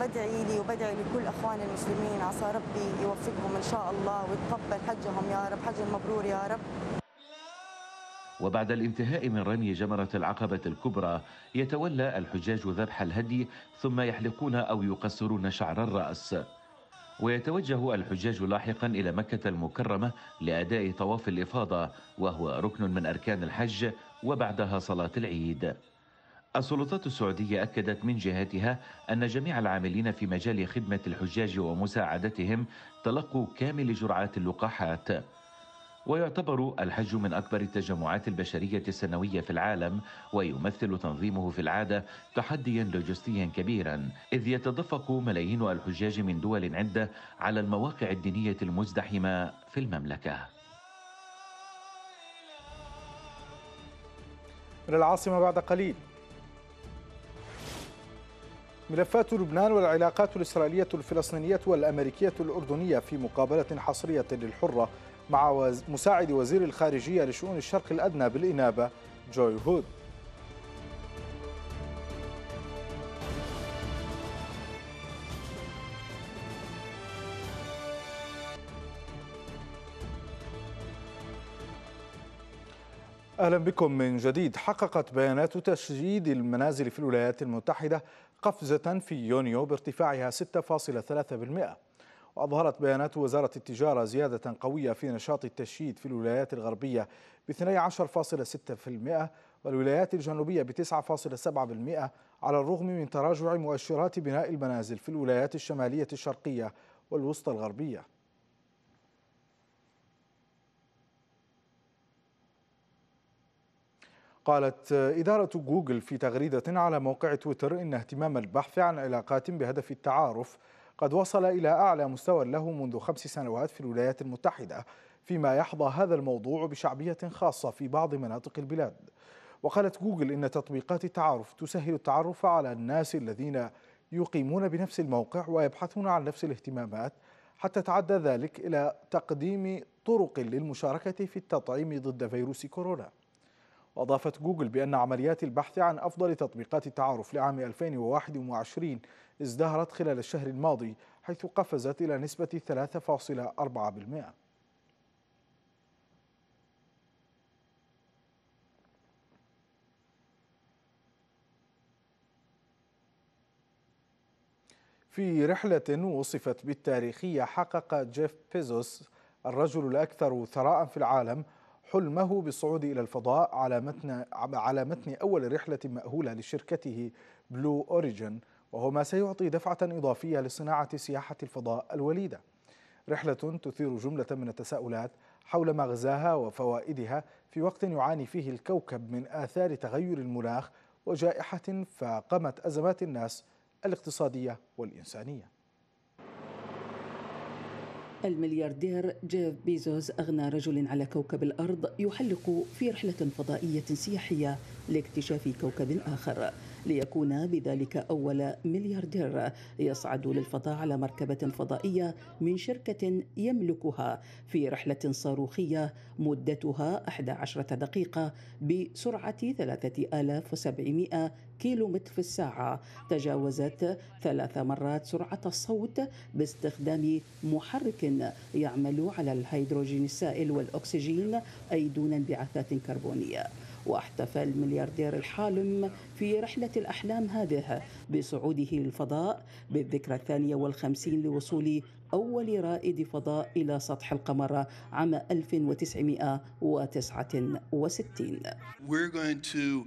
وبدعي لي وبدعي لكل اخواني المسلمين عسى ربي يوفقهم ان شاء الله ويتقبل حجهم يا رب حج المبرور يا رب وبعد الانتهاء من رمي جمرة العقبة الكبرى يتولى الحجاج ذبح الهدي ثم يحلقون أو يقصرون شعر الرأس ويتوجه الحجاج لاحقا إلى مكة المكرمة لأداء طواف الإفاضة وهو ركن من أركان الحج وبعدها صلاة العيد السلطات السعودية أكدت من جهتها أن جميع العاملين في مجال خدمة الحجاج ومساعدتهم تلقوا كامل جرعات اللقاحات ويعتبر الحج من أكبر التجمعات البشرية السنوية في العالم ويمثل تنظيمه في العادة تحديا لوجستيا كبيرا إذ يتدفق ملايين الحجاج من دول عدة على المواقع الدينية المزدحمة في المملكة العاصمة بعد قليل ملفات لبنان والعلاقات الإسرائيلية الفلسطينية والأمريكية الأردنية في مقابلة حصرية للحرة مع مساعد وزير الخارجية لشؤون الشرق الأدنى بالإنابة جوي هود أهلا بكم من جديد حققت بيانات تشييد المنازل في الولايات المتحدة قفزة في يونيو بارتفاعها 6.3% وأظهرت بيانات وزارة التجارة زيادة قوية في نشاط التشييد في الولايات الغربية ب 12.6% والولايات الجنوبية ب 9.7% على الرغم من تراجع مؤشرات بناء المنازل في الولايات الشمالية الشرقية والوسطى الغربية قالت إدارة جوجل في تغريدة على موقع تويتر إن اهتمام البحث عن علاقات بهدف التعارف قد وصل إلى أعلى مستوى له منذ خمس سنوات في الولايات المتحدة فيما يحظى هذا الموضوع بشعبية خاصة في بعض مناطق البلاد وقالت جوجل إن تطبيقات التعارف تسهل التعرف على الناس الذين يقيمون بنفس الموقع ويبحثون عن نفس الاهتمامات حتى تعدى ذلك إلى تقديم طرق للمشاركة في التطعيم ضد فيروس كورونا وأضافت جوجل بأن عمليات البحث عن أفضل تطبيقات التعارف لعام 2021 ازدهرت خلال الشهر الماضي حيث قفزت إلى نسبة 3.4% في رحلة وصفت بالتاريخية حقق جيف بيزوس الرجل الأكثر ثراء في العالم حلمه بالصعود إلى الفضاء على متن على متن أول رحلة مأهولة لشركته بلو أوريجن وهو ما سيعطي دفعة إضافية لصناعة سياحة الفضاء الوليدة. رحلة تثير جملة من التساؤلات حول مغزاها وفوائدها في وقت يعاني فيه الكوكب من آثار تغير المناخ وجائحة فاقمت أزمات الناس الاقتصادية والإنسانية الملياردير جيف بيزوس أغنى رجل على كوكب الأرض يحلق في رحلة فضائية سياحية لاكتشاف كوكب آخر ليكون بذلك أول ملياردير يصعد للفضاء على مركبة فضائية من شركة يملكها في رحلة صاروخية مدتها 11 دقيقة بسرعة 3700 كيلومتر في الساعة تجاوزت ثلاث مرات سرعة الصوت باستخدام محرك يعمل على الهيدروجين السائل والأكسجين أي دون انبعاثات كربونية واحتفى الملياردير الحالم في رحلة الأحلام هذه بصعوده للفضاء بالذكرى الثانية والخمسين لوصول أول رائد فضاء إلى سطح القمر عام 1969 We're going to to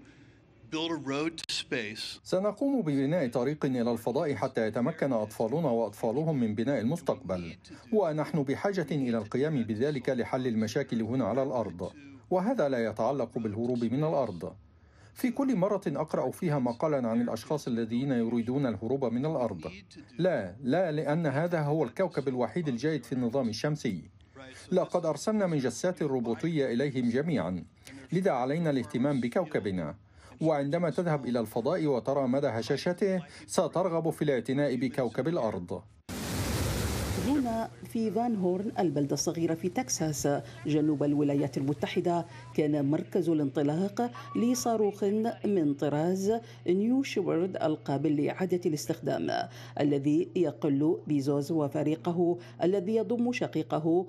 build a road space. سنقوم ببناء طريق إلى الفضاء حتى يتمكن أطفالنا وأطفالهم من بناء المستقبل ونحن بحاجة إلى القيام بذلك لحل المشاكل هنا على الأرض وهذا لا يتعلق بالهروب من الارض في كل مرة أقرأ فيها مقالا عن الأشخاص الذين يريدون الهروب من الأرض لا لا لأن هذا هو الكوكب الوحيد الجيد في النظام الشمسي لقد أرسلنا من جسات روبوتية إليهم جميعا لذا علينا الاهتمام بكوكبنا وعندما تذهب إلى الفضاء وترى مدى هشاشته سترغب في الاعتناء بكوكب الأرض هنا في فان هورن البلدة الصغيرة في تكساس جنوب الولايات المتحدة كان مركز الانطلاق لصاروخ من طراز نيو شورد القابل لإعادة الاستخدام الذي يقل بيزوس وفريقه الذي يضم شقيقه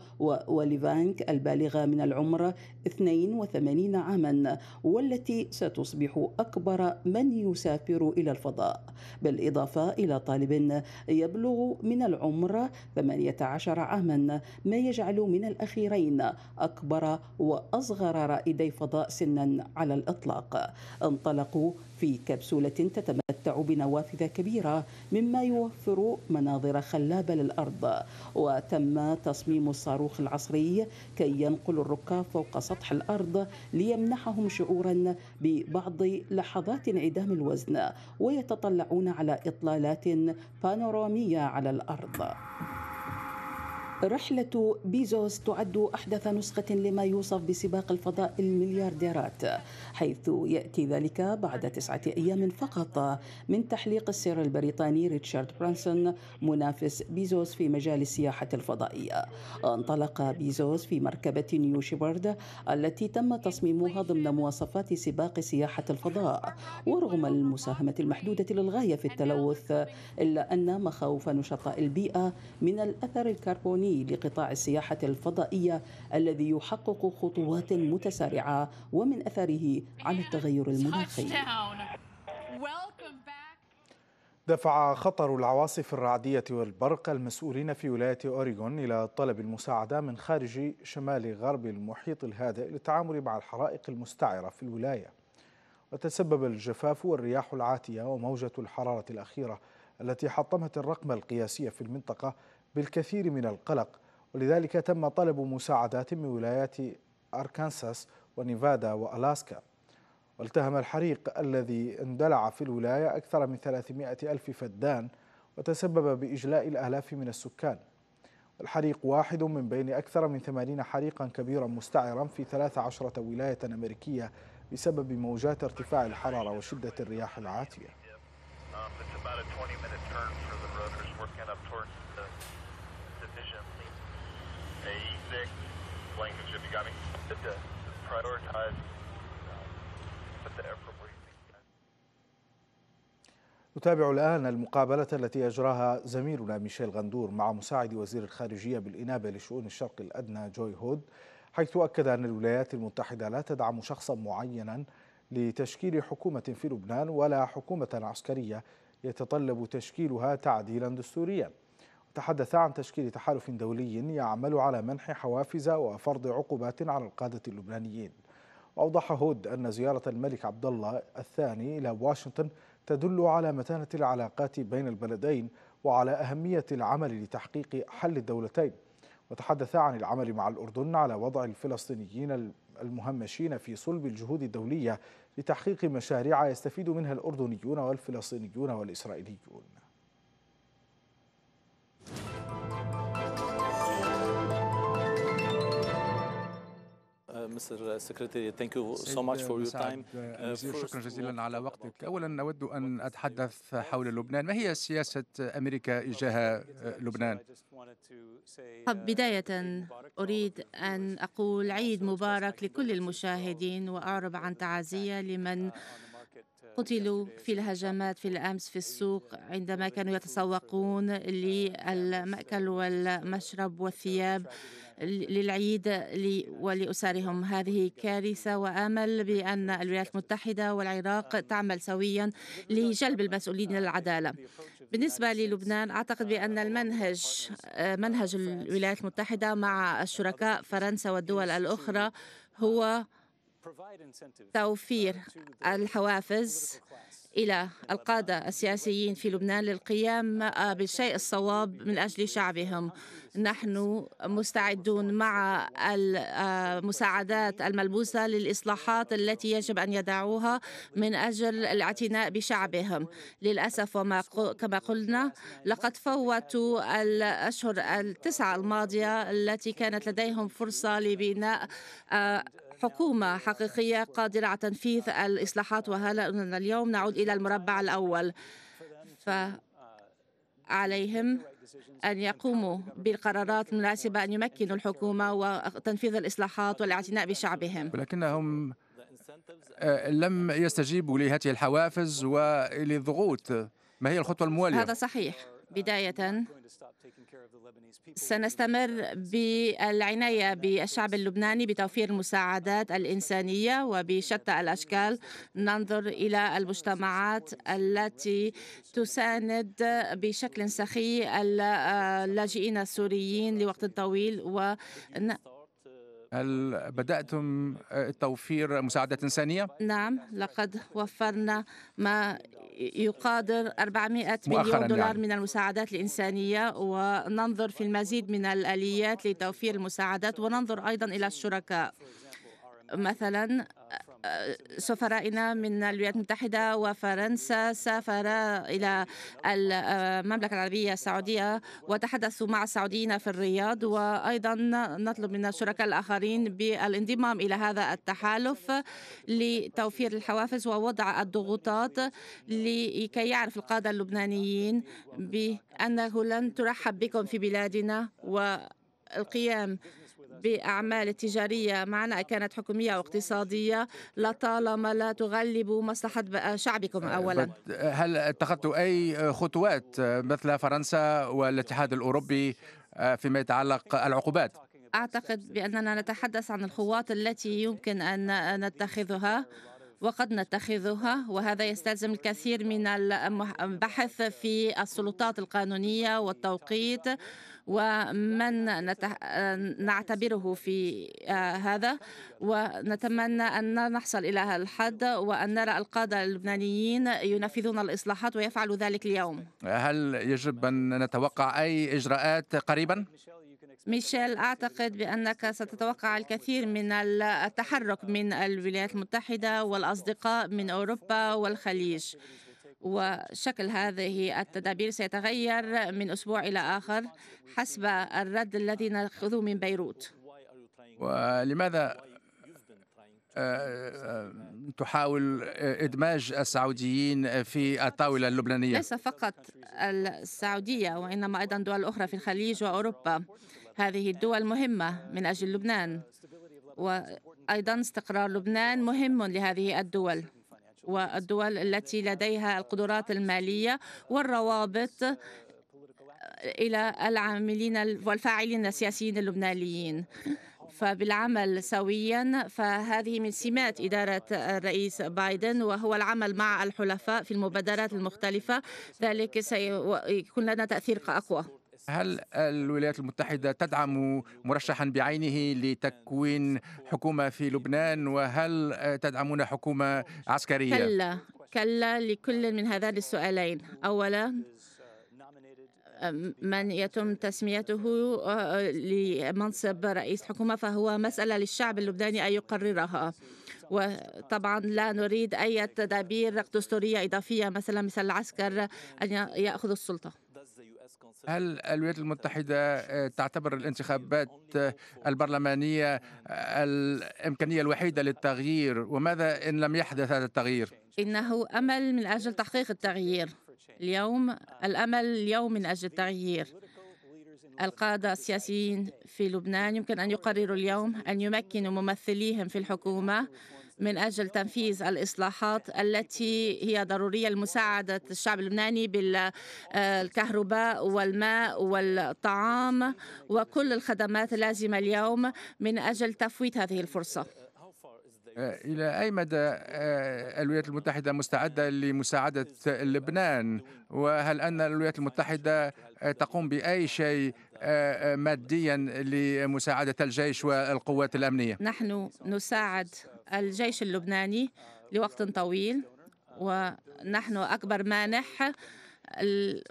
وليفانك البالغة من العمر 82 عاما والتي ستصبح أكبر من يسافر إلى الفضاء بالإضافة إلى طالب يبلغ من العمر 8 عشر عاما ما يجعل من الأخيرين أكبر وأصغر رائدي فضاء سنا على الإطلاق انطلقوا في كبسولة تتمتع بنوافذ كبيرة مما يوفر مناظر خلابة للأرض وتم تصميم الصاروخ العصري كي ينقل الركاب فوق سطح الأرض ليمنحهم شعورا ببعض لحظات انعدام الوزن ويتطلعون على إطلالات بانورامية على الأرض رحلة بيزوس تعد أحدث نسخة لما يوصف بسباق الفضاء المليارديرات حيث يأتي ذلك بعد تسعة أيام فقط من تحليق السير البريطاني ريتشارد برانسون منافس بيزوس في مجال السياحة الفضائية انطلق بيزوس في مركبة نيو شيبرد التي تم تصميمها ضمن مواصفات سباق سياحة الفضاء ورغم المساهمة المحدودة للغاية في التلوث إلا أن مخاوف نشطاء البيئة من الأثر الكربوني العالمي لقطاع السياحة الفضائية الذي يحقق خطوات متسارعة ومن أثره على التغير المناخي دفع خطر العواصف الرعدية والبرق المسؤولين في ولاية أوريغون إلى طلب المساعدة من خارج شمال غرب المحيط الهادئ للتعامل مع الحرائق المستعرة في الولاية وتسبب الجفاف والرياح العاتية وموجة الحرارة الأخيرة التي حطمت الرقم القياسي في المنطقة بالكثير من القلق ولذلك تم طلب مساعدات من ولايات أركانساس ونيفادا وألاسكا والتهم الحريق الذي اندلع في الولاية أكثر من 300 ألف فدان وتسبب بإجلاء الآلاف من السكان الحريق واحد من بين أكثر من 80 حريقا كبيرا مستعرا في 13 ولاية أمريكية بسبب موجات ارتفاع الحرارة وشدة الرياح العاتية Um, it's about a 20 minute turn for the rotors working up towards the division. a 6 blanket ship, you got me? Good to prioritize, uh, put the airport where نتابع الآن المقابلة التي أجراها زميلنا ميشيل غندور مع مساعد وزير الخارجية بالإنابة لشؤون الشرق الأدنى جوي هود حيث أكد أن الولايات المتحدة لا تدعم شخصا معينا لتشكيل حكومة في لبنان ولا حكومة عسكرية يتطلب تشكيلها تعديلا دستوريا تحدث عن تشكيل تحالف دولي يعمل على منح حوافز وفرض عقوبات على القادة اللبنانيين وأوضح هود أن زيارة الملك عبد الله الثاني إلى واشنطن تدل على متانة العلاقات بين البلدين وعلى أهمية العمل لتحقيق حل الدولتين وتحدث عن العمل مع الأردن على وضع الفلسطينيين المهمشين في صلب الجهود الدولية لتحقيق مشاريع يستفيد منها الأردنيون والفلسطينيون والإسرائيليون مستر سكرتيري ثانك يو سو ماتش فور يور تايم شكرا جزيلا على وقتك. أولا أود أن أتحدث حول لبنان. ما هي سياسة أمريكا إجاه لبنان؟ بداية أريد أن أقول عيد مبارك لكل المشاهدين وأعرب عن تعازيه لمن قتلوا في الهجمات في الامس في السوق عندما كانوا يتسوقون للماكل والمشرب والثياب للعيد ولأسرهم هذه كارثة وآمل بأن الولايات المتحدة والعراق تعمل سويا لجلب المسؤولين للعدالة بالنسبة للبنان أعتقد بأن المنهج آه، منهج الولايات المتحدة مع الشركاء فرنسا والدول الأخرى هو توفير الحوافز إلى القادة السياسيين في لبنان للقيام بالشيء الصواب من أجل شعبهم نحن مستعدون مع المساعدات الملبوسه للإصلاحات التي يجب أن يدعوها من أجل الاعتناء بشعبهم للأسف وما كما قلنا لقد فوتوا الأشهر التسعة الماضية التي كانت لديهم فرصة لبناء حكومة حقيقية قادرة على تنفيذ الإصلاحات وهلأ اليوم نعود إلى المربع الأول فعليهم أن يقوموا بالقرارات المناسبة أن يمكنوا الحكومة وتنفيذ الإصلاحات والاعتناء بشعبهم ولكنهم آه، لم يستجيبوا لهذه الحوافز وللضغوط ما هي الخطوة الموالية؟ هذا صحيح بداية سنستمر بالعناية بالشعب اللبناني بتوفير المساعدات الإنسانية وبشتى الأشكال ننظر إلى المجتمعات التي تساند بشكل سخي آه، اللاجئين السوريين لوقت طويل هل بدأتم آه, توفير مساعدة إنسانية؟ نعم لقد وفرنا ما يقادر 400 مليون يعني. دولار من المساعدات الإنسانية وننظر في المزيد من الآليات لتوفير المساعدات وننظر أيضا إلى الشركاء مثلا سفرائنا من الولايات المتحدة وفرنسا سافرا إلى المملكة العربية السعودية وتحدثوا مع السعوديين في الرياض وأيضا نطلب من الشركاء الآخرين بالانضمام إلى هذا التحالف لتوفير الحوافز ووضع الضغوطات لكي يعرف القادة اللبنانيين بأنه لن ترحب بكم في بلادنا والقيام بأعمال تجارية معنا كانت حكومية أو اقتصادية لطالما لا تغلب مصلحة شعبكم آه، أولا هل اتخذت أي خطوات آه، مثل فرنسا والاتحاد الأوروبي آه، فيما يتعلق العقوبات أعتقد بأننا نتحدث عن الخطوات التي يمكن أن نتخذها وقد نتخذها وهذا يستلزم الكثير من البحث في السلطات القانونية والتوقيت ومن نعتبره في آه، هذا ونتمنى أن نحصل إلى الحد وأن نرى القادة اللبنانيين ينفذون الإصلاحات ويفعلوا ذلك اليوم هل يجب أن نتوقع أي إجراءات قريبا؟ ميشيل أعتقد بأنك ستتوقع الكثير من التحرك من الولايات المتحدة والأصدقاء من أوروبا والخليج وشكل هذه التدابير سيتغير من أسبوع إلى آخر حسب الرد الذي نأخذه من بيروت ولماذا آه، آه، تحاول إدماج السعوديين في الطاولة اللبنانية ليس فقط السعودية وإنما أيضا دول أخرى في الخليج وأوروبا هذه الدول مهمة من أجل لبنان وأيضا استقرار لبنان مهم لهذه الدول والدول التي لديها القدرات المالية والروابط آه، إلى العاملين والفاعلين السياسيين اللبنانيين فبالعمل سويا فهذه من سمات إدارة الرئيس بايدن وهو العمل مع الحلفاء في المبادرات المختلفة ذلك سيكون لنا تأثير أقوى هل الولايات المتحدة تدعم مرشحا بعينه لتكوين حكومة في لبنان وهل تدعمون حكومة عسكرية؟ كلا كلا لكل من هذان السؤالين أولا من يتم تسميته آه، لمنصب رئيس حكومة فهو مسألة للشعب اللبناني أن يقررها وطبعا لا نريد أي تدابير دستورية إضافية مثلا مثل العسكر أن يأخذ السلطة هل الولايات المتحدة آه، تعتبر الانتخابات البرلمانية آه، الإمكانية الوحيدة للتغيير وماذا إن لم يحدث هذا التغيير؟ إنه أمل من أجل تحقيق التغيير اليوم الأمل اليوم من أجل التغيير القادة السياسيين في لبنان يمكن أن يقرروا اليوم أن يمكنوا ممثليهم في الحكومة من أجل تنفيذ الإصلاحات التي هي ضرورية لمساعدة الشعب اللبناني بالكهرباء آه، والماء والطعام وكل الخدمات اللازمة اليوم من أجل تفويت هذه الفرصة آه، إلى أي مدى آه، الولايات المتحدة مستعدة لمساعدة لبنان وهل أن الولايات المتحدة تقوم بأي شيء ماديا لمساعدة الجيش والقوات الأمنية؟ نحن نساعد الجيش اللبناني لوقت طويل ونحن أكبر مانح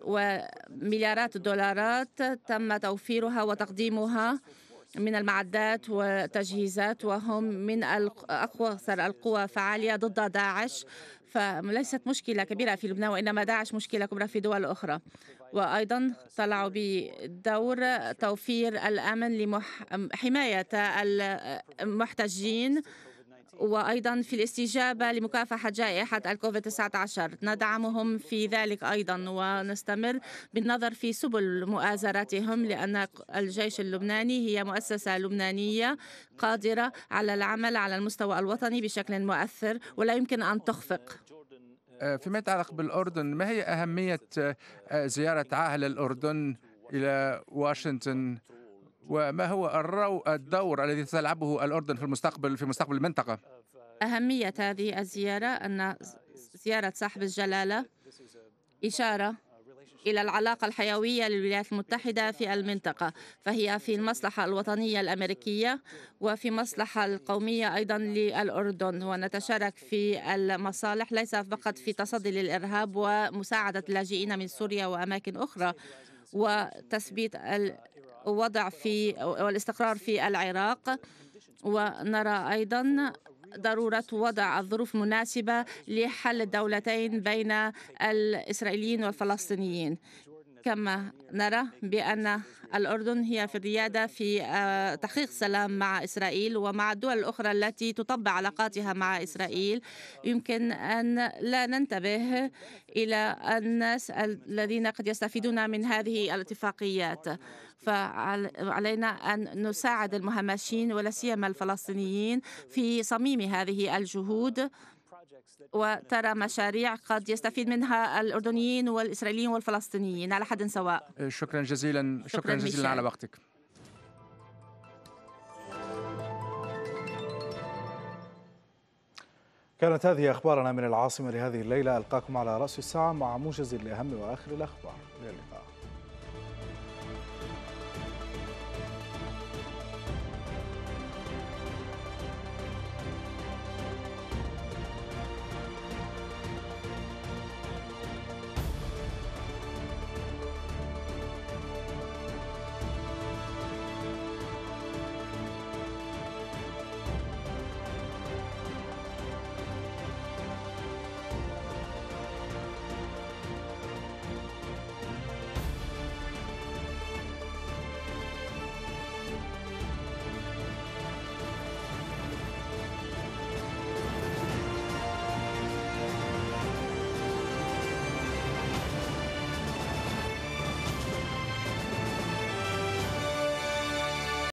ومليارات الدولارات تم توفيرها وتقديمها من المعدات وتجهيزات وهم من أكثر القوى فعالية ضد داعش فليست مشكلة كبيرة في لبنان وإنما داعش مشكلة كبرى في دول أخرى وأيضا طلعوا بدور توفير الأمن لحماية المحتجين وأيضا في الاستجابة لمكافحة جائحة الكوفيد 19 ندعمهم في ذلك أيضا ونستمر بالنظر في سبل مؤازرتهم لأن الجيش اللبناني هي مؤسسة لبنانية قادرة على العمل على المستوى الوطني بشكل مؤثر ولا يمكن أن تخفق آه، فيما يتعلق بالأردن ما هي أهمية آه، زيارة عاهل الأردن إلى واشنطن وما هو الرو الدور الذي ستلعبه الأردن في المستقبل في مستقبل المنطقة أهمية هذه الزيارة أن زيارة صاحب الجلالة إشارة إلى العلاقة الحيوية للولايات المتحدة في المنطقة فهي في المصلحة الوطنية الأمريكية وفي مصلحة القومية أيضا للأردن ونتشارك في المصالح ليس فقط في تصدي للإرهاب ومساعدة اللاجئين من سوريا وأماكن أخرى وتثبيت وضع في والاستقرار في العراق ونرى أيضا ضرورة وضع الظروف مناسبة لحل الدولتين بين الإسرائيليين والفلسطينيين كما نرى بأن الأردن هي في الريادة في آه، تحقيق سلام مع إسرائيل ومع الدول الأخرى التي تطبع علاقاتها مع إسرائيل يمكن أن لا ننتبه إلى الناس الذين قد يستفيدون من هذه الاتفاقيات فعلينا أن نساعد المهمشين ولا سيما الفلسطينيين في صميم هذه الجهود وترى مشاريع قد يستفيد منها الأردنيين والإسرائيليين والفلسطينيين على حد سواء شكرا جزيلا شكرا, شكرا جزيلا على وقتك كانت هذه أخبارنا من العاصمة لهذه الليلة ألقاكم على رأس الساعة مع موجز لأهم وآخر الأخبار إلى اللقاء